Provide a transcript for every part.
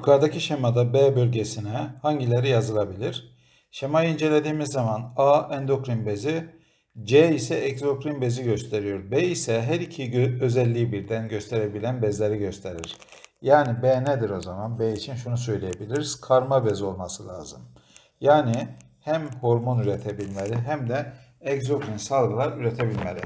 Yukarıdaki şemada B bölgesine hangileri yazılabilir? Şemayı incelediğimiz zaman A endokrin bezi, C ise egzokrin bezi gösteriyor. B ise her iki özelliği birden gösterebilen bezleri gösterir. Yani B nedir o zaman? B için şunu söyleyebiliriz. Karma bez olması lazım. Yani hem hormon üretebilmeli hem de egzokrin salgılar üretebilmeli.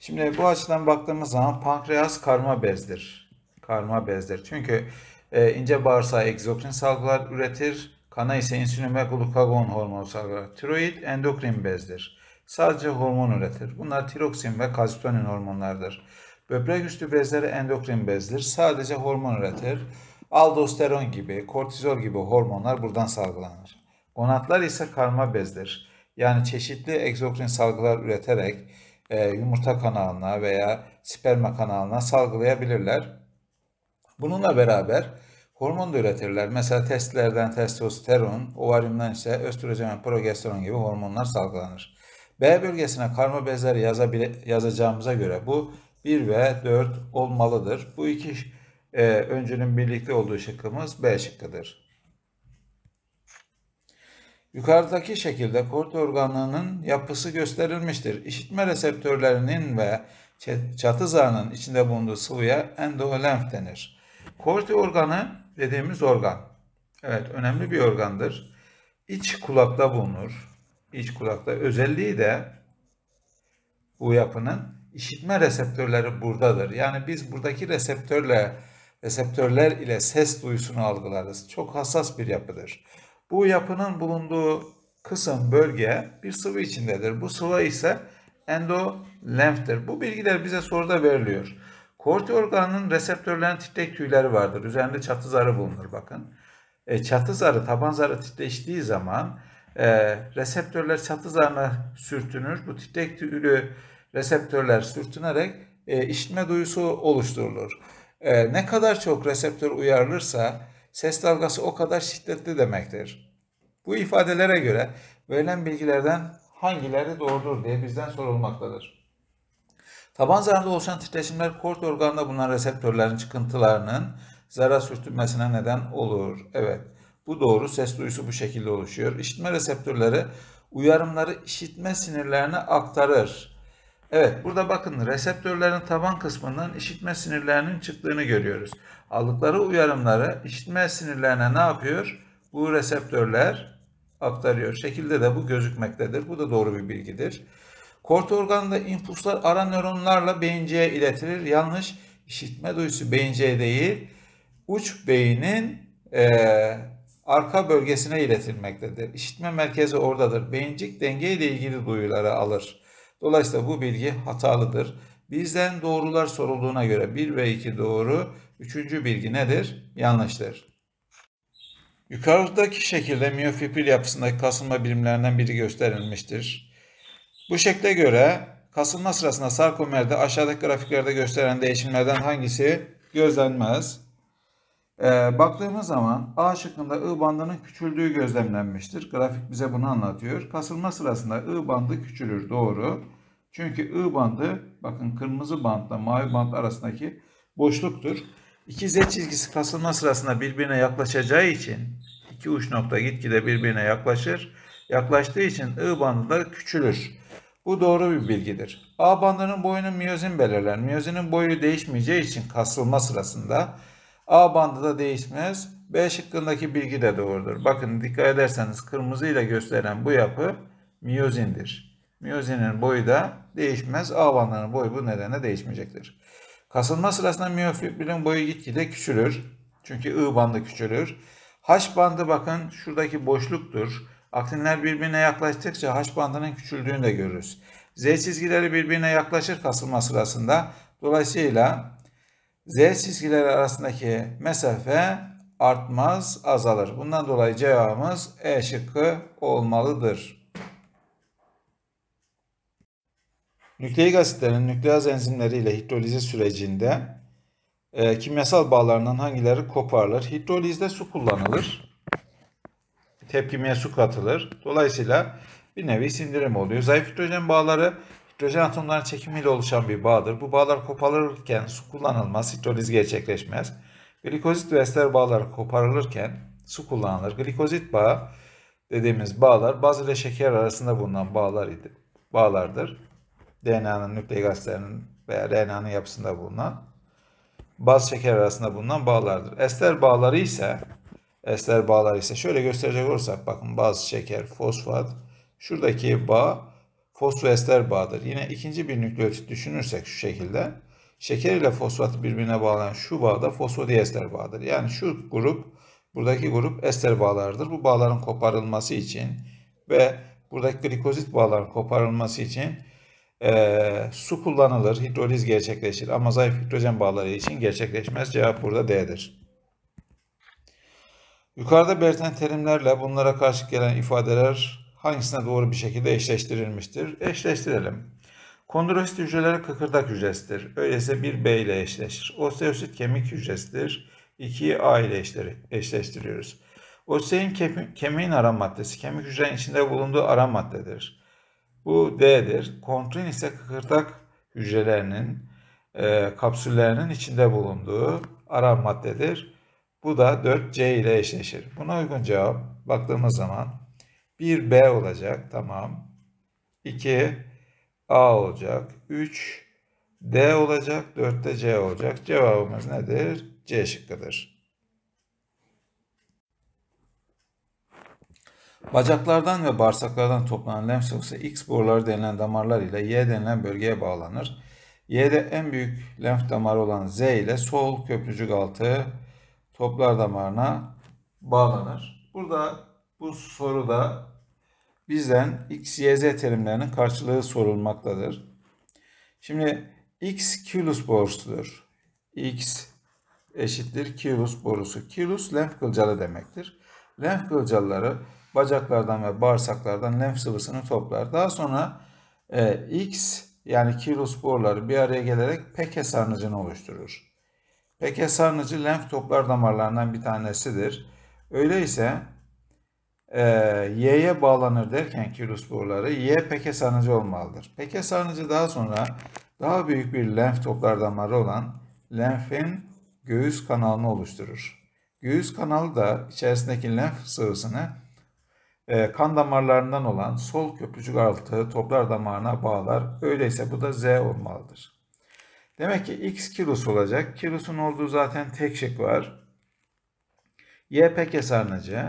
Şimdi bu açıdan baktığımız zaman pankreas karma bezdir. Karma bezdir. Çünkü e, ince bağırsağı egzokrin salgılar üretir. Kana ise insülin ve glukagon hormonu salgılar. Tiroid endokrin bezdir. Sadece hormon üretir. Bunlar tiroksin ve kalsitonin hormonlardır. Böbrek üstü bezleri endokrin bezdir. Sadece hormon üretir. Aldosteron gibi, kortizol gibi hormonlar buradan salgılanır. Gonatlar ise karma bezdir. Yani çeşitli egzokrin salgılar üreterek e, yumurta kanalına veya sperma kanalına salgılayabilirler. Bununla beraber hormon da üretirler. Mesela testlerden testosteron, ovaryumdan ise östrojen ve progesteron gibi hormonlar salgılanır. B bölgesine karma bezleri yazabile, yazacağımıza göre bu 1 ve 4 olmalıdır. Bu iki e, öncünün birlikte olduğu şıkkımız B şıkkıdır. Yukarıdaki şekilde kort organının yapısı gösterilmiştir. İşitme reseptörlerinin ve çatı zarının içinde bulunduğu sıvıya endolenf denir. Korti organı dediğimiz organ. Evet önemli bir organdır. İç kulakta bulunur. İç kulakta. Özelliği de bu yapının işitme reseptörleri buradadır. Yani biz buradaki reseptörle reseptörler ile ses duyusunu algılarız. Çok hassas bir yapıdır. Bu yapının bulunduğu kısım, bölge bir sıvı içindedir. Bu sıvı ise endolenftir. Bu bilgiler bize soruda veriliyor. Korti organının reseptörlerin titrek tüyleri vardır. Üzerinde çatı zarı bulunur bakın. E, çatı zarı, taban zarı titreştiği zaman e, reseptörler çatı zarına sürtünür. Bu titrek tüylü reseptörler sürtünerek e, işitme duyusu oluşturulur. E, ne kadar çok reseptör uyarılırsa ses dalgası o kadar şiddetli demektir. Bu ifadelere göre verilen bilgilerden hangileri doğrudur diye bizden sorulmaktadır. Taban zarında oluşan titreşimler kort organında bulunan reseptörlerin çıkıntılarının zara sürtünmesine neden olur. Evet bu doğru ses duyusu bu şekilde oluşuyor. İşitme reseptörleri uyarımları işitme sinirlerine aktarır. Evet burada bakın reseptörlerin taban kısmından işitme sinirlerinin çıktığını görüyoruz. Aldıkları uyarımları işitme sinirlerine ne yapıyor? Bu reseptörler aktarıyor. Şekilde de bu gözükmektedir. Bu da doğru bir bilgidir. Kort organında impulslar ara nöronlarla beyinciye iletilir. Yanlış işitme duyusu beyinciye değil, uç beynin e, arka bölgesine iletilmektedir. İşitme merkezi oradadır. Beyincik denge ile ilgili duyuları alır. Dolayısıyla bu bilgi hatalıdır. Bizden doğrular sorulduğuna göre 1 ve 2 doğru, 3. bilgi nedir? Yanlıştır. Yukarıdaki şekilde miyofibril yapısındaki kasılma birimlerinden biri gösterilmiştir. Bu şekle göre kasılma sırasında sarkomerde aşağıdaki grafiklerde gösteren değişimlerden hangisi gözlenmez? Ee, baktığımız zaman A şıkkında I bandının küçüldüğü gözlemlenmiştir. Grafik bize bunu anlatıyor. Kasılma sırasında I bandı küçülür. Doğru. Çünkü I bandı bakın kırmızı bantla mavi band arasındaki boşluktur. İki Z çizgisi kasılma sırasında birbirine yaklaşacağı için iki uç nokta gitgide birbirine yaklaşır. Yaklaştığı için I bandı da küçülür. Bu doğru bir bilgidir. A bandının boyunu miyozin belirler. Miyozinin boyu değişmeyeceği için kasılma sırasında A bandı da değişmez. B şıkkındaki bilgi de doğrudur. Bakın dikkat ederseniz kırmızıyla gösteren bu yapı miyozindir. Miyozinin boyu da değişmez. A bandının boyu bu nedenle değişmeyecektir. Kasılma sırasında miyofibrilin boyu gitgide küçülür. Çünkü I bandı küçülür. H bandı bakın şuradaki boşluktur. Aktinler birbirine yaklaştıkça haş bandının küçüldüğünü de görürüz. Z çizgileri birbirine yaklaşır kasılma sırasında. Dolayısıyla Z çizgileri arasındaki mesafe artmaz, azalır. Bundan dolayı cevabımız E şıkkı olmalıdır. Nükleik asitlerin nükleaz enzimleri ile hidrolizi sürecinde e, kimyasal bağlarından hangileri koparılır? Hidrolizde su kullanılır tepkimeye su katılır. Dolayısıyla bir nevi sindirim oluyor. Zayıf hidrojen bağları hidrojen atomlarının çekimiyle oluşan bir bağdır. Bu bağlar koparılırken su kullanılmaz, hidroliz gerçekleşmez. Glikozit ve ester bağları koparılırken su kullanılır. Glikozit bağı dediğimiz bağlar baz ile şeker arasında bulunan bağlar idi, bağlardır. DNA'nın nükleik asitlerinin veya RNA'nın yapısında bulunan baz şeker arasında bulunan bağlardır. Ester bağları ise ester bağlar ise şöyle gösterecek olursak bakın baz, şeker, fosfat şuradaki bağ fosfoester bağdır. Yine ikinci bir nükleotit düşünürsek şu şekilde şeker ile fosfatı birbirine bağlayan şu bağ da fosfodiester bağdır. Yani şu grup buradaki grup ester bağlardır. Bu bağların koparılması için ve buradaki glikozit bağların koparılması için e, su kullanılır, hidroliz gerçekleşir ama zayıf hidrojen bağları için gerçekleşmez. Cevap burada D'dir. Yukarıda belirtilen terimlerle bunlara karşı gelen ifadeler hangisine doğru bir şekilde eşleştirilmiştir? Eşleştirelim. Kondrosit hücreleri kıkırdak hücresidir. Öyleyse 1 B ile eşleşir. Osteosit kemik hücresidir. 2'yi A ile eşleştiriyoruz. Ostein kemi kemiğin ara maddesi. Kemik hücrenin içinde bulunduğu ara maddedir. Bu D'dir. Kontrin ise kıkırdak hücrelerinin e, kapsüllerinin içinde bulunduğu ara maddedir. Bu da 4C ile eşleşir. Buna uygun cevap baktığımız zaman 1B olacak. Tamam. 2A olacak. 3D olacak. 4'te C olacak. Cevabımız nedir? C şıkkıdır. Bacaklardan ve bağırsaklardan toplanan lenf sıvısı X boruları denilen damarlar ile Y denilen bölgeye bağlanır. Y'de en büyük lenf damarı olan Z ile sol köprücük altı toplar damarına bağlanır. Burada bu soruda bizden x, y, z terimlerinin karşılığı sorulmaktadır. Şimdi x külüs borusudur. x eşittir külüs borusu. Külüs lenf kılcalı demektir. Lenf kılcaları bacaklardan ve bağırsaklardan lenf sıvısını toplar. Daha sonra e, x yani külüs boruları bir araya gelerek peke sarnıcını oluşturur. Peki sarnıcı lenf toplar damarlarından bir tanesidir. Öyleyse e, Y'ye bağlanır derken kirus boruları Y peke sarnıcı olmalıdır. Peke sarnıcı daha sonra daha büyük bir lenf toplar damarı olan lenfin göğüs kanalını oluşturur. Göğüs kanalı da içerisindeki lenf sıvısını e, kan damarlarından olan sol köprücük altı toplar damarına bağlar. Öyleyse bu da Z olmalıdır. Demek ki x kilosu olacak. Kilosun olduğu zaten tek şık şey var. Y peke sarnıcı.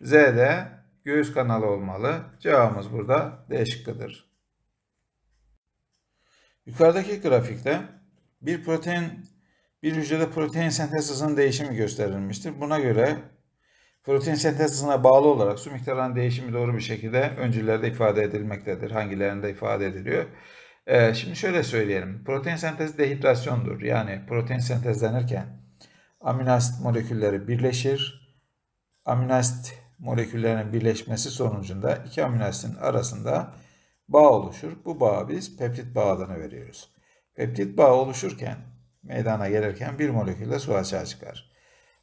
Z de göğüs kanalı olmalı. Cevabımız burada D şıkkıdır. Yukarıdaki grafikte bir protein bir hücrede protein sentez hızının değişimi gösterilmiştir. Buna göre protein sentez hızına bağlı olarak su miktarının değişimi doğru bir şekilde öncüllerde ifade edilmektedir. Hangilerinde ifade ediliyor? Ee, şimdi şöyle söyleyelim. Protein sentezi dehidrasyondur. Yani protein sentezlenirken amino asit molekülleri birleşir. Amino asit moleküllerinin birleşmesi sonucunda iki amino asitin arasında bağ oluşur. Bu bağa biz peptit bağ adını veriyoruz. Peptit bağ oluşurken, meydana gelirken bir molekülle su açığa çıkar.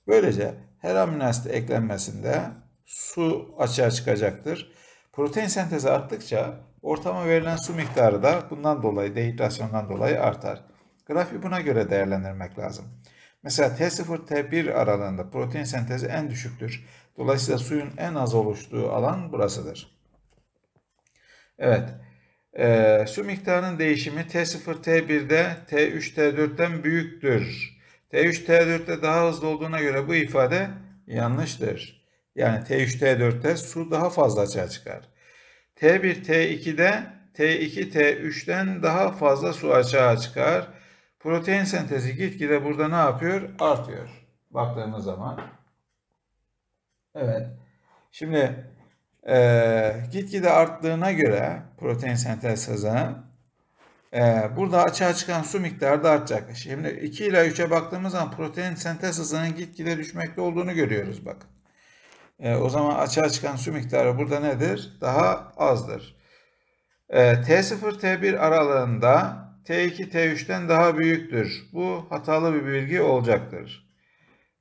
Böylece her amino asit eklenmesinde su açığa çıkacaktır. Protein sentezi arttıkça ortama verilen su miktarı da bundan dolayı dehidrasyondan dolayı artar. Grafiği buna göre değerlendirmek lazım. Mesela T0-T1 aralığında protein sentezi en düşüktür. Dolayısıyla suyun en az oluştuğu alan burasıdır. Evet. E, su miktarının değişimi T0-T1'de T3-T4'ten büyüktür. T3-T4'te daha hızlı olduğuna göre bu ifade yanlıştır yani T3, T4'te su daha fazla açığa çıkar. T1, T2'de T2, T3'ten daha fazla su açığa çıkar. Protein sentezi gitgide burada ne yapıyor? Artıyor. Baktığımız zaman. Evet. Şimdi e, gitgide arttığına göre protein sentez hızı e, burada açığa çıkan su miktarı da artacak. Şimdi 2 ile 3'e baktığımız zaman protein sentez hızının gitgide düşmekte olduğunu görüyoruz bakın. E, o zaman açığa çıkan su miktarı burada nedir? Daha azdır. E, T0, T1 aralığında T2, T3'ten daha büyüktür. Bu hatalı bir bilgi olacaktır.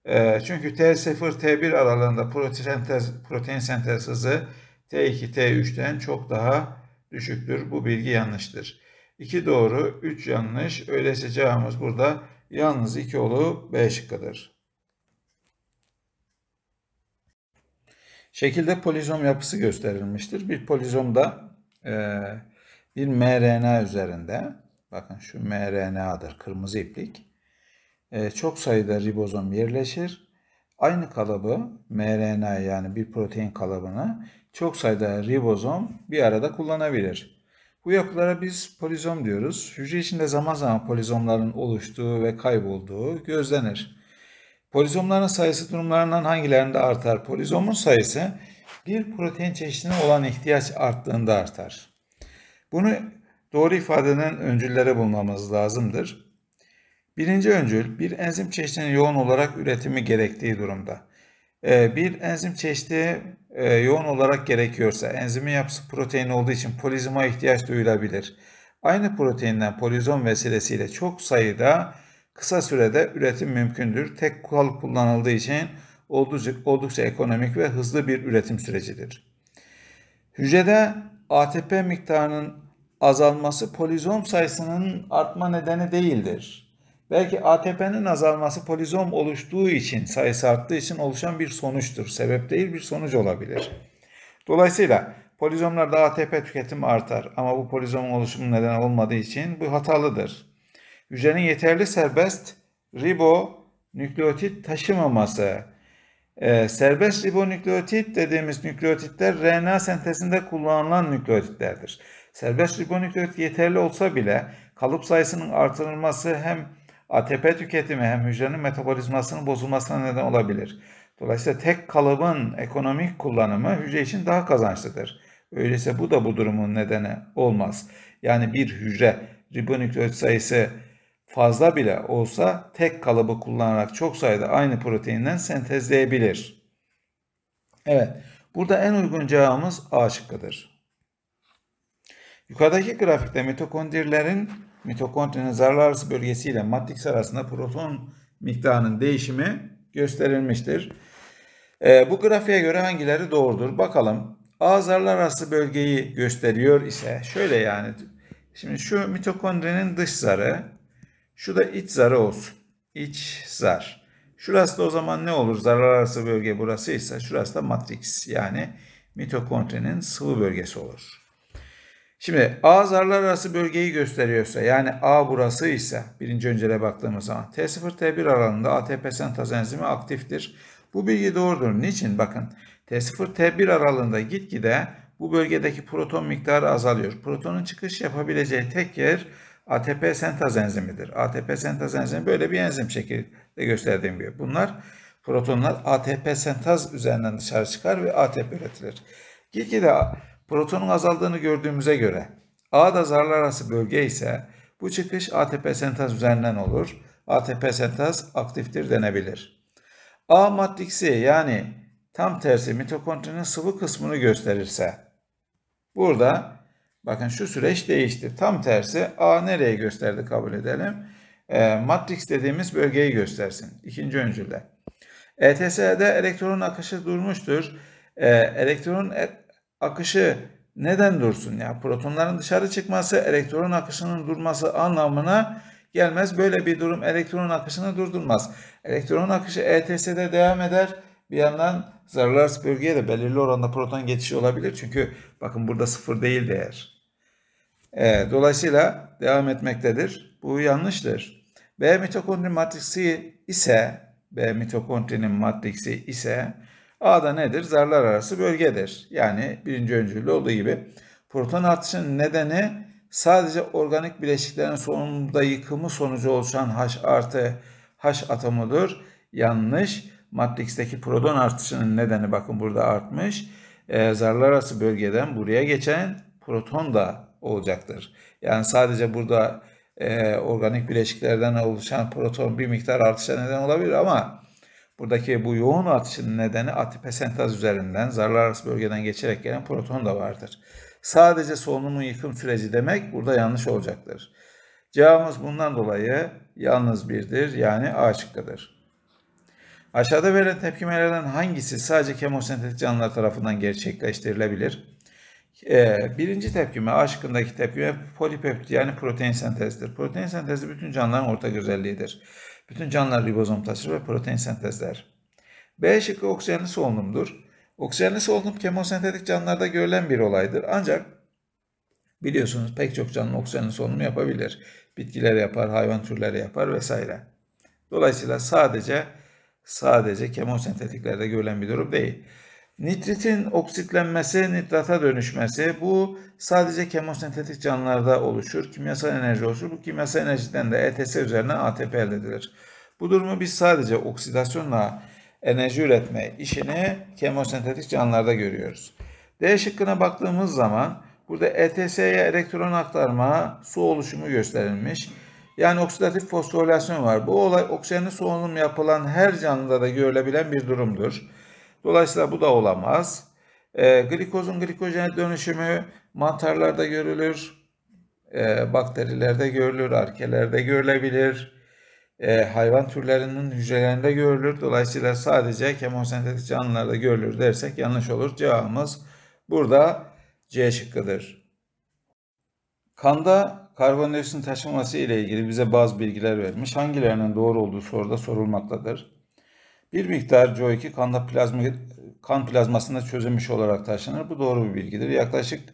E, çünkü T0, T1 aralığında protein sentez, protein sentez hızı T2, T3'ten çok daha düşüktür. Bu bilgi yanlıştır. 2 doğru, 3 yanlış. Öyleyse cevabımız burada yalnız 2 olup B şıkkıdır. Şekilde polizom yapısı gösterilmiştir. Bir polizomda e, bir mRNA üzerinde, bakın şu mRNA'dır kırmızı iplik, e, çok sayıda ribozom yerleşir. Aynı kalıbı mRNA yani bir protein kalıbını çok sayıda ribozom bir arada kullanabilir. Bu yapılara biz polizom diyoruz. Hücre içinde zaman zaman polizomların oluştuğu ve kaybolduğu gözlenir. Polizomların sayısı durumlarından hangilerinde artar? Polizomun sayısı bir protein çeşidine olan ihtiyaç arttığında artar. Bunu doğru ifadenin öncülleri bulmamız lazımdır. Birinci öncül bir enzim çeşidinin yoğun olarak üretimi gerektiği durumda. Ee, bir enzim çeşidi e, yoğun olarak gerekiyorsa enzimin yapısı protein olduğu için polizoma ihtiyaç duyulabilir. Aynı proteinden polizom vesilesiyle çok sayıda Kısa sürede üretim mümkündür. Tek kol kullanıldığı için oldukça, oldukça ekonomik ve hızlı bir üretim sürecidir. Hücrede ATP miktarının azalması polizom sayısının artma nedeni değildir. Belki ATP'nin azalması polizom oluştuğu için, sayısı arttığı için oluşan bir sonuçtur. Sebep değil bir sonuç olabilir. Dolayısıyla polizomlarda ATP tüketimi artar ama bu polizomun oluşumu neden olmadığı için bu hatalıdır hücrenin yeterli serbest ribonükleotit nükleotit taşımaması. Ee, serbest ribonükleotit dediğimiz nükleotitler RNA sentezinde kullanılan nükleotitlerdir. Serbest ribonükleotit yeterli olsa bile kalıp sayısının artırılması hem ATP tüketimi hem hücrenin metabolizmasının bozulmasına neden olabilir. Dolayısıyla tek kalıbın ekonomik kullanımı hücre için daha kazançlıdır. Öyleyse bu da bu durumun nedeni olmaz. Yani bir hücre ribonükleotit sayısı fazla bile olsa tek kalıbı kullanarak çok sayıda aynı proteinden sentezleyebilir. Evet, burada en uygun cevabımız A şıkkıdır. Yukarıdaki grafikte mitokondrilerin mitokondrinin zarlar arası bölgesiyle matris arasında proton miktarının değişimi gösterilmiştir. E, bu grafiğe göre hangileri doğrudur? Bakalım. A zarlar arası bölgeyi gösteriyor ise şöyle yani şimdi şu mitokondrinin dış zarı şu da iç zarı olsun. İç zar. Şurası da o zaman ne olur? Zarar arası bölge burasıysa şurası da matrix Yani mitokondrinin sıvı bölgesi olur. Şimdi A zarlar arası bölgeyi gösteriyorsa yani A burası ise birinci öncele baktığımız zaman T0 T1 aralığında ATP sentaz enzimi aktiftir. Bu bilgi doğrudur. Niçin? Bakın T0 T1 aralığında gitgide bu bölgedeki proton miktarı azalıyor. Protonun çıkış yapabileceği tek yer ATP sentaz enzimidir. ATP sentaz enzimi böyle bir enzim şekilde gösterdiğim gibi. Bunlar protonlar ATP sentaz üzerinden dışarı çıkar ve ATP üretilir. Gitgide protonun azaldığını gördüğümüze göre A'da zarlar arası bölge ise bu çıkış ATP sentaz üzerinden olur. ATP sentaz aktiftir denebilir. A maddiksi yani tam tersi mitokondrinin sıvı kısmını gösterirse burada Bakın şu süreç değişti. Tam tersi A nereye gösterdi kabul edelim. E, matrix dediğimiz bölgeyi göstersin. İkinci öncülde. ETS'de elektron akışı durmuştur. E, elektronun e, akışı neden dursun? Ya protonların dışarı çıkması elektron akışının durması anlamına gelmez. Böyle bir durum elektron akışını durdurmaz. elektron akışı ETS'de devam eder. Bir yandan zararlar bölgeye de belirli oranda proton geçişi olabilir. Çünkü bakın burada sıfır değil değer. E, dolayısıyla devam etmektedir. Bu yanlıştır. B mitokondri matriksi ise B mitokondrinin matriksi ise A'da nedir? Zarlar arası bölgedir. Yani birinci öncülü olduğu gibi proton artışının nedeni sadece organik bileşiklerin sonunda yıkımı sonucu oluşan H artı H atomudur. Yanlış. Matrix'teki proton artışının nedeni bakın burada artmış. E, zarlar arası bölgeden buraya geçen proton da olacaktır. Yani sadece burada e, organik bileşiklerden oluşan proton bir miktar artışa neden olabilir ama buradaki bu yoğun artışın nedeni atipesentaz üzerinden zarlar arası bölgeden geçerek gelen proton da vardır. Sadece solunumun yıkım süreci demek burada yanlış olacaktır. Cevabımız bundan dolayı yalnız birdir yani A şıkkıdır. Aşağıda verilen tepkimelerden hangisi sadece kemosentetik canlılar tarafından gerçekleştirilebilir? Ee, birinci tepkime aşkındaki tepkime polipeptit yani protein sentezidir. Protein sentezi bütün canlıların ortak özelliğidir. Bütün canlılar ribozom taşır ve protein sentezler. B şıkkı oksijenli solunumdur. Oksijenli solunum kemosentetik canlılarda görülen bir olaydır. Ancak biliyorsunuz pek çok canlı oksijenli solunumu yapabilir. Bitkiler yapar, hayvan türleri yapar vesaire. Dolayısıyla sadece sadece kemosentetiklerde görülen bir durum değil. Nitritin oksitlenmesi, nitrata dönüşmesi bu sadece kemosentetik canlılarda oluşur. Kimyasal enerji oluşur. Bu kimyasal enerjiden de ETS üzerine ATP elde edilir. Bu durumu biz sadece oksidasyonla enerji üretme işini kemosentetik canlılarda görüyoruz. D şıkkına baktığımız zaman burada ETS'ye elektron aktarma su oluşumu gösterilmiş. Yani oksidatif fosforilasyon var. Bu olay oksijenli solunum yapılan her canlıda da görülebilen bir durumdur. Dolayısıyla bu da olamaz. E, glikozun glikojene dönüşümü mantarlarda görülür, e, bakterilerde görülür, arkelerde görülebilir, e, hayvan türlerinin hücrelerinde görülür. Dolayısıyla sadece kemosentetik canlılarda görülür dersek yanlış olur. Cevabımız burada C şıkkıdır. Kanda karbondioksit taşınması ile ilgili bize bazı bilgiler vermiş. Hangilerinin doğru olduğu soruda sorulmaktadır. Bir miktar CO2 kanda plazma, kan plazmasında çözülmüş olarak taşınır. Bu doğru bir bilgidir. Yaklaşık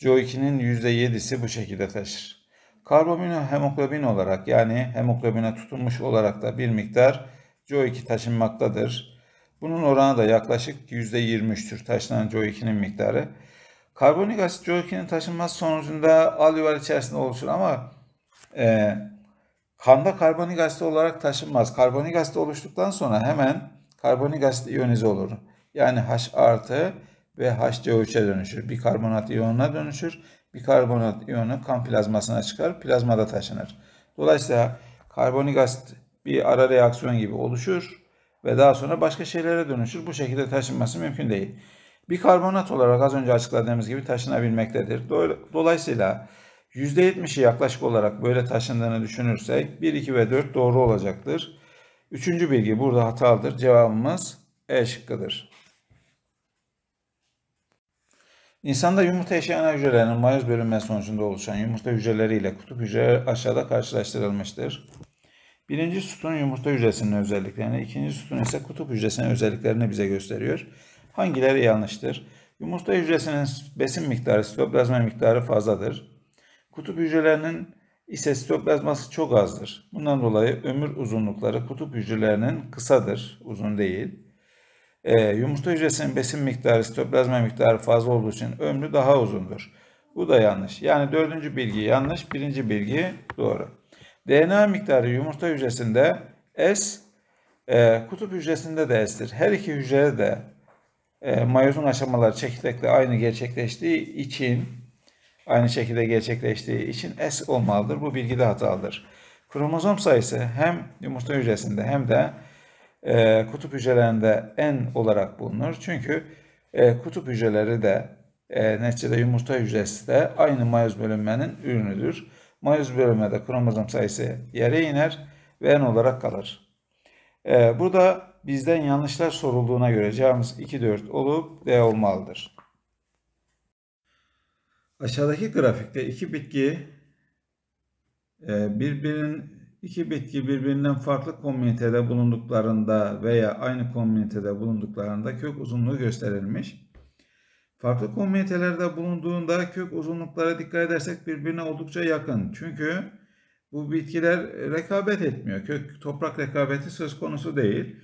CO2'nin %7'si bu şekilde taşır. Karbamino hemoglobin olarak yani hemoglobine tutunmuş olarak da bir miktar CO2 taşınmaktadır. Bunun oranı da yaklaşık %23'tür taşınan CO2'nin miktarı. Karbonik asit CO2'nin taşınması sonucunda alüvar içerisinde oluşur ama e, Kanda karbonik asit olarak taşınmaz. Karbonik asit oluştuktan sonra hemen karbonik asit iyonize olur. Yani H artı ve HCO3'e dönüşür. Bir karbonat iyonuna dönüşür. Bir karbonat iyonu kan plazmasına çıkar. Plazmada taşınır. Dolayısıyla karbonik asit bir ara reaksiyon gibi oluşur ve daha sonra başka şeylere dönüşür. Bu şekilde taşınması mümkün değil. Bir karbonat olarak az önce açıkladığımız gibi taşınabilmektedir. Dolayısıyla %70'i yaklaşık olarak böyle taşındığını düşünürsek 1, 2 ve 4 doğru olacaktır. Üçüncü bilgi burada hatalıdır. Cevabımız E şıkkıdır. İnsanda yumurta yaşayan ana hücrelerinin mayöz bölünmesi sonucunda oluşan yumurta hücreleriyle kutup hücreleri aşağıda karşılaştırılmıştır. Birinci sütun yumurta hücresinin özelliklerini, ikinci sütun ise kutup hücresinin özelliklerini bize gösteriyor. Hangileri yanlıştır? Yumurta hücresinin besin miktarı, sitoplazma miktarı fazladır. Kutup hücrelerinin ise sitoplazması çok azdır. Bundan dolayı ömür uzunlukları kutup hücrelerinin kısadır, uzun değil. E, yumurta hücresinin besin miktarı, sitoplazma miktarı fazla olduğu için ömrü daha uzundur. Bu da yanlış. Yani dördüncü bilgi yanlış, birinci bilgi doğru. DNA miktarı yumurta hücresinde S, e, kutup hücresinde de S'tir. Her iki hücrede de e, mayozun aşamaları çekirdekle aynı gerçekleştiği için aynı şekilde gerçekleştiği için S olmalıdır. Bu bilgi de hatalıdır. Kromozom sayısı hem yumurta hücresinde hem de e, kutup hücrelerinde N olarak bulunur. Çünkü e, kutup hücreleri de e, neticede yumurta hücresi de aynı mayoz bölünmenin ürünüdür. Mayoz bölünmede kromozom sayısı yere iner ve N olarak kalır. E, burada bizden yanlışlar sorulduğuna göre cevabımız 2-4 olup D olmalıdır. Aşağıdaki grafikte iki bitki e, birbirinin iki bitki birbirinden farklı komünitede bulunduklarında veya aynı komünitede bulunduklarında kök uzunluğu gösterilmiş. Farklı komünitelerde bulunduğunda kök uzunluklara dikkat edersek birbirine oldukça yakın. Çünkü bu bitkiler rekabet etmiyor. Kök toprak rekabeti söz konusu değil.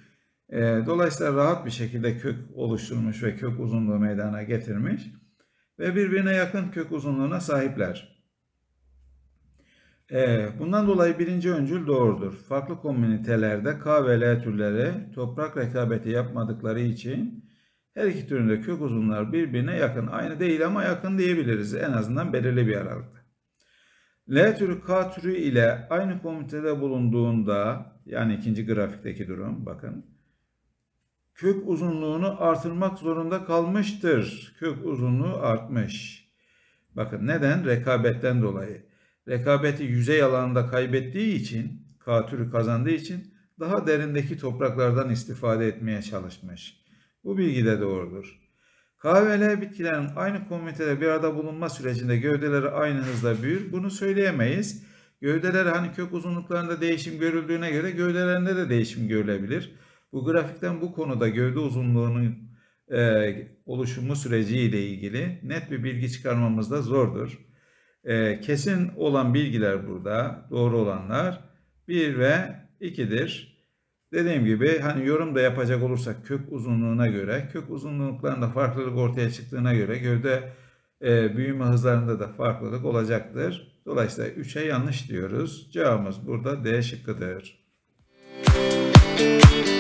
E, dolayısıyla rahat bir şekilde kök oluşturmuş ve kök uzunluğu meydana getirmiş ve birbirine yakın kök uzunluğuna sahipler. E, bundan dolayı birinci öncül doğrudur. Farklı komünitelerde K ve L türleri toprak rekabeti yapmadıkları için her iki türünde kök uzunlar birbirine yakın. Aynı değil ama yakın diyebiliriz. En azından belirli bir aralıkta. L türü K türü ile aynı komitede bulunduğunda yani ikinci grafikteki durum bakın kök uzunluğunu artırmak zorunda kalmıştır. Kök uzunluğu artmış. Bakın neden? Rekabetten dolayı. Rekabeti yüzey alanında kaybettiği için, K kazandığı için daha derindeki topraklardan istifade etmeye çalışmış. Bu bilgi de doğrudur. K bitkilerin aynı komünitede bir arada bulunma sürecinde gövdeleri aynı hızla büyür. Bunu söyleyemeyiz. Gövdeleri hani kök uzunluklarında değişim görüldüğüne göre gövdelerinde de değişim görülebilir. Bu grafikten bu konuda gövde uzunluğunun e, oluşumu süreci ile ilgili net bir bilgi çıkarmamız da zordur. E, kesin olan bilgiler burada, doğru olanlar 1 ve 2'dir. Dediğim gibi hani yorum da yapacak olursak kök uzunluğuna göre, kök uzunluklarında farklılık ortaya çıktığına göre gövde e, büyüme hızlarında da farklılık olacaktır. Dolayısıyla 3'e yanlış diyoruz. Cevabımız burada D şıkkıdır. Müzik